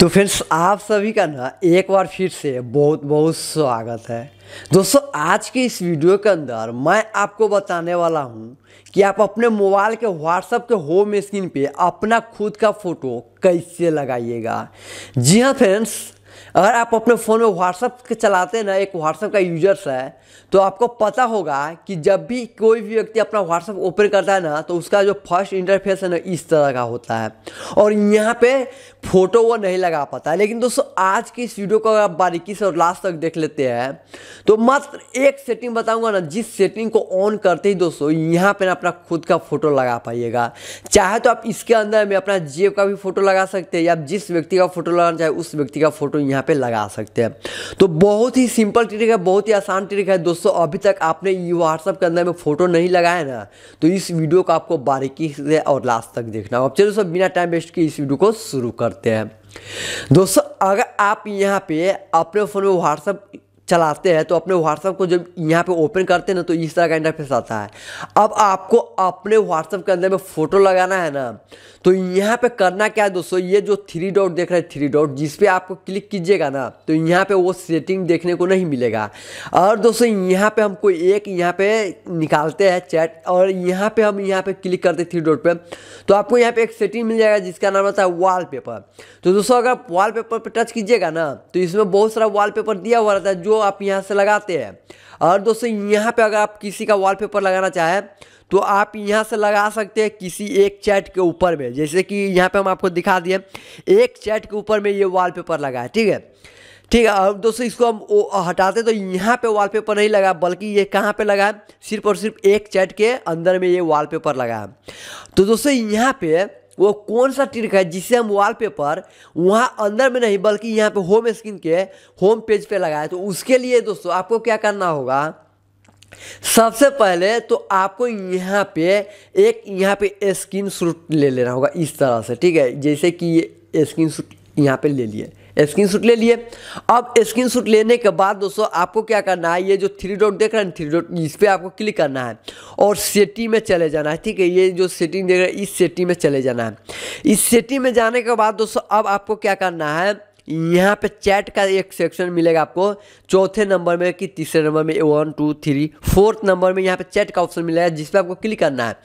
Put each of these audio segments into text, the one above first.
तो फ्रेंड्स आप सभी का ना एक बार फिर से बहुत बहुत स्वागत है दोस्तों आज के इस वीडियो के अंदर मैं आपको बताने वाला हूँ कि आप अपने मोबाइल के व्हाट्सअप के होम स्क्रीन पे अपना खुद का फ़ोटो कैसे लगाइएगा जी हाँ फ्रेंड्स अगर आप अपने फ़ोन में व्हाट्सअप चलाते हैं ना एक व्हाट्सअप का यूजर्स है तो आपको पता होगा कि जब भी कोई भी व्यक्ति अपना व्हाट्सअप ओपन करता है ना तो उसका जो फर्स्ट इंटरफेस है ना इस तरह का होता है और यहाँ पे फोटो वो नहीं लगा पाता लेकिन दोस्तों आज की इस वीडियो को अगर आप बारीकी से और लास्ट तक देख लेते हैं तो मात्र एक सेटिंग बताऊँगा ना जिस सेटिंग को ऑन करते ही दोस्तों यहाँ पर ना अपना खुद का फ़ोटो लगा पाइएगा चाहे तो आप इसके अंदर में अपना जेब का भी फ़ोटो लगा सकते हैं या जिस व्यक्ति का फ़ोटो लगाना चाहे उस व्यक्ति का फ़ोटो यहाँ पे लगा सकते हैं तो बहुत ही सिंपल ट्रिक है बहुत ही आसान ट्रिक है दोस्तों अभी तक आपने ये व्हाट्सअप के अंदर में फ़ोटो नहीं लगाया ना तो इस वीडियो को आपको बारीकी से और लास्ट तक देखना होगा चलो सब बिना टाइम वेस्ट किए इस वीडियो को शुरू करते हैं दोस्तों अगर आप यहाँ पे अपने फ़ोन में व्हाट्सअप चलाते हैं तो अपने व्हाट्सअप को जब यहाँ पे ओपन करते हैं ना तो इस तरह का इंटरफेस आता है अब आपको अपने व्हाट्सअप के अंदर में फ़ोटो लगाना है ना तो यहाँ पे करना क्या है दोस्तों ये जो थ्री डॉट देख रहे हैं थ्री डॉट जिस पे आपको क्लिक कीजिएगा ना तो यहाँ पे वो सेटिंग देखने को नहीं मिलेगा और दोस्तों यहाँ पे हमको एक यहाँ पे निकालते हैं चैट और यहाँ पे हम यहाँ पे क्लिक करते थ्री डॉट पे तो आपको यहाँ पे एक सेटिंग मिल जाएगा जिसका नाम होता है वाल पेपर तो दोस्तों अगर आप वाल पेपर पर टच कीजिएगा ना तो इसमें बहुत सारा वाल पेपर दिया हुआ रहता है जो आप यहाँ से लगाते हैं और दोस्तों यहाँ पे अगर आप किसी का वॉलपेपर लगाना चाहें तो आप यहाँ से लगा सकते हैं किसी एक चैट के ऊपर में जैसे कि यहाँ पे हम आपको दिखा दिए एक चैट के ऊपर में ये वॉलपेपर लगा है ठीक है ठीक है अब दोस्तों इसको हम हटाते तो यहाँ पे वॉलपेपर नहीं लगा बल्कि ये कहाँ पे लगा है सिर्फ और सिर्फ एक चैट के अंदर में ये वॉलपेपर लगा है तो दोस्तों यहाँ पे वो कौन सा ट्रिक है जिसे हम वॉलपेपर वहाँ अंदर में नहीं बल्कि यहाँ पे होम स्क्रीन के होम पेज पे लगाए तो उसके लिए दोस्तों आपको क्या करना होगा सबसे पहले तो आपको यहाँ पे एक यहाँ पे स्क्रीन शूट ले लेना होगा इस तरह से ठीक है जैसे कि ये स्क्रीन शूट यहाँ पे ले लिए स्क्रीनशॉट ले लिए अब स्क्रीनशॉट लेने के बाद दोस्तों आपको क्या करना है ये जो थ्री डॉट देख रहे हैं थ्री डॉट इस पर आपको क्लिक करना है और सेटिंग में चले जाना है ठीक है ये जो सेटिंग देख रहे हैं इस सेटिंग में चले जाना है इस सेटिंग में जाने के बाद दोस्तों अब आपको क्या करना है यहाँ पे चैट का एक सेक्शन मिलेगा आपको चौथे नंबर में कि तीसरे नंबर में one two three fourth number में यहाँ पे चैट का ऑप्शन मिलेगा जिस पर आपको क्लिक करना है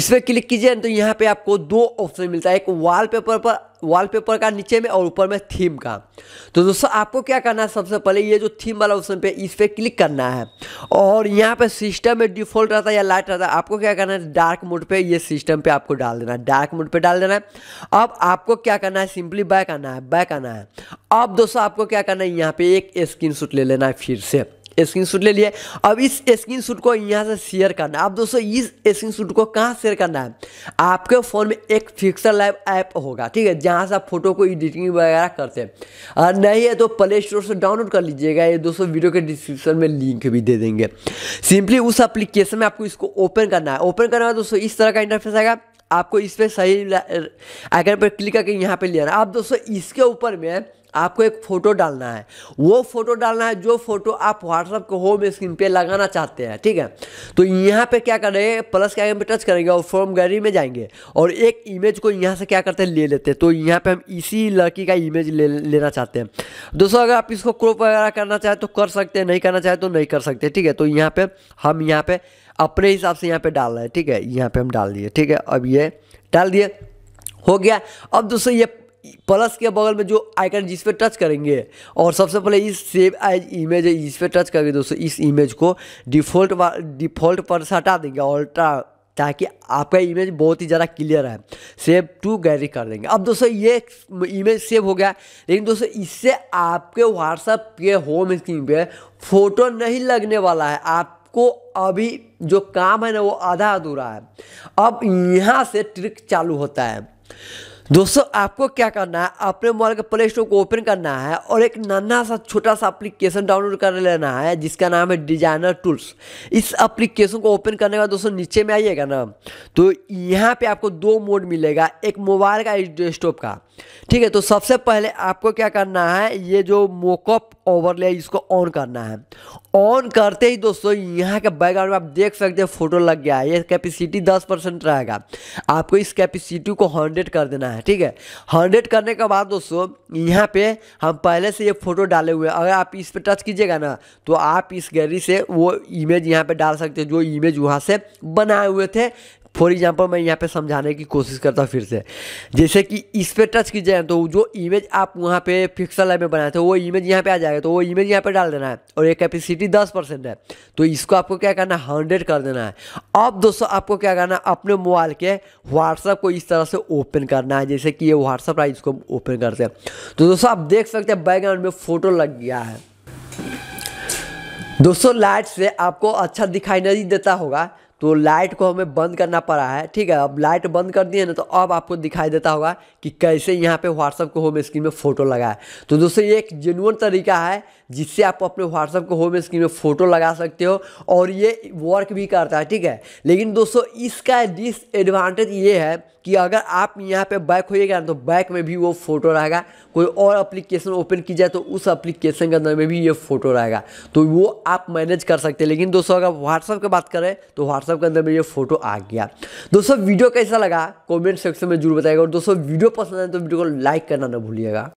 इस पर क्लिक कीजिए तो यहाँ पे आपको दो ऑप्शन मिलता है एक वॉलपेपर पर वॉलपेपर का नीचे में और ऊपर में थीम का तो दोस्तों आपको क्या करना है सबसे पहले ये जो थीम वाला ऑप्शन पे इस पर क्लिक करना है और यहाँ पे सिस्टम में डिफॉल्ट रहता है या लाइट रहता है आपको क्या करना है डार्क मोड पे ये सिस्टम पे आपको डाल देना है डार्क मोड पे डाल देना है अब आपको क्या करना है सिंपली बैक आना है बैक आना है अब दोस्तों आपको क्या करना है यहाँ पे एक स्क्रीन ले लेना है फिर से स्क्रीन शूट ले लिया अब इस स्क्रीन शूट को यहाँ से शेयर करना है अब दोस्तों इस स्क्रीन शूट को कहाँ शेयर करना है आपके फ़ोन में एक फिक्सर लाइव ऐप होगा ठीक है जहाँ से आप फोटो को एडिटिंग वगैरह करते हैं और नहीं है तो प्ले स्टोर से डाउनलोड कर लीजिएगा ये दोस्तों वीडियो के डिस्क्रिप्शन में लिंक भी दे देंगे सिंपली उस एप्लीकेशन में आपको इसको ओपन करना है ओपन करना है दोस्तों इस तरह का इंटरफेस आएगा आपको इस पर सही आइकन पर क्लिक करके यहाँ पर ले आना आप दोस्तों इसके ऊपर में आपको एक फ़ोटो डालना है वो फ़ोटो डालना है जो फ़ोटो आप व्हाट्सअप को होम स्क्रीन पे लगाना चाहते हैं ठीक है तो यहाँ पे क्या करेंगे प्लस के आइकन पे टच करेंगे और फॉर्म गैलरी में जाएंगे और एक इमेज को यहाँ से क्या करते हैं ले लेते हैं तो यहाँ पे हम इसी लड़की का इमेज ले लेना चाहते हैं दोस्तों अगर आप इसको क्रोप वगैरह करना चाहें तो कर सकते हैं नहीं करना चाहें तो नहीं कर सकते ठीक है तो यहाँ पर हम यहाँ पर अपने हिसाब से यहाँ पर डाल रहे हैं ठीक है यहाँ पर हम डाल दिए ठीक है अब ये डाल दिए हो गया अब दोस्तों ये प्लस के बगल में जो आइकन जिस पे टच करेंगे और सबसे पहले इस सेव एज इमेज है इस पर टच करेंगे दोस्तों इस इमेज को डिफ़ॉल्ट डिफ़ॉल्ट पर हटा देंगे ऑल्ट्रा ताकि आपका इमेज बहुत ही ज़्यादा क्लियर है सेव टू गैलरी कर देंगे अब दोस्तों ये इमेज सेव हो गया लेकिन दोस्तों इससे आपके व्हाट्सएप के होम स्क्रीन पे फोटो नहीं लगने वाला है आप को अभी जो काम है ना वो आधा अधूरा है अब यहाँ से ट्रिक चालू होता है दोस्तों आपको क्या करना है अपने मोबाइल का प्ले स्टोर को ओपन करना है और एक नन्ना सा छोटा सा एप्लीकेशन डाउनलोड कर लेना है जिसका नाम है डिजाइनर टूल्स इस एप्लीकेशन को ओपन करने का दोस्तों नीचे में आइएगा ना तो यहाँ पे आपको दो मोड मिलेगा एक मोबाइल का एक डेस्कटॉप का ठीक है तो सबसे पहले आपको क्या करना है ये जो मोकअप ओवरले इसको ऑन करना है ऑन करते ही दोस्तों यहाँ के बैकग्राउंड में आप देख सकते हैं फोटो लग गया है ये कैपेसिटी दस परसेंट रहेगा आपको इस कैपेसिटी को हंड्रेड कर देना है ठीक है हंड्रेड करने के बाद दोस्तों यहाँ पे हम पहले से ये फोटो डाले हुए हैं अगर आप इस पर टच कीजिएगा ना तो आप इस गैलरी से वो इमेज यहाँ पे डाल सकते हैं जो इमेज वहाँ से बनाए हुए थे फॉर एग्जाम्पल मैं यहाँ पे समझाने की कोशिश करता हूँ फिर से जैसे कि इस पर टच कीजिए जाए तो जो इमेज आप वहाँ पे पिक्सल में बनाए थे वो इमेज यहाँ पे आ जाएगा तो वो इमेज यहाँ पे डाल देना है और ये कैपेसिटी दस परसेंट है तो इसको आपको क्या करना है हंड्रेड कर देना है अब दोस्तों आपको क्या करना है अपने मोबाइल के व्हाट्सअप को इस तरह से ओपन करना है जैसे कि ये व्हाट्सअप रहा इसको ओपन करते हैं तो दोस्तों आप देख सकते हैं बैकग्राउंड में फ़ोटो लग गया है दोस्तों लाइट से आपको अच्छा दिखाई नहीं देता होगा तो लाइट को हमें बंद करना पड़ा है ठीक है अब लाइट बंद कर दिए ना तो अब आपको दिखाई देता होगा कि कैसे यहाँ पे व्हाट्सअप को होम स्क्रीन में फ़ोटो लगाए तो दोस्तों ये एक जेनुअन तरीका है जिससे आप अपने व्हाट्सअप को होम स्क्रीन में फ़ोटो लगा सकते हो और ये वर्क भी करता है ठीक है लेकिन दोस्तों इसका डिसएडवांटेज ये है कि अगर आप यहाँ पे बैक होइएगा ना तो बैक में भी वो फोटो रहेगा कोई और एप्लीकेशन ओपन की जाए तो उस एप्लीकेशन के अंदर में भी ये फोटो रहेगा तो वो आप मैनेज कर सकते हैं लेकिन दोस्तों अगर व्हाट्सअप की बात करें तो व्हाट्सअप व्हाट्सअप के अंदर में फोटो आ गया दोस्तों वीडियो कैसा लगा कॉमेंट सेक्शन में जरूर बताएगा और दोस्तों वीडियो पसंद आए तो वीडियो को लाइक करना ना भूलिएगा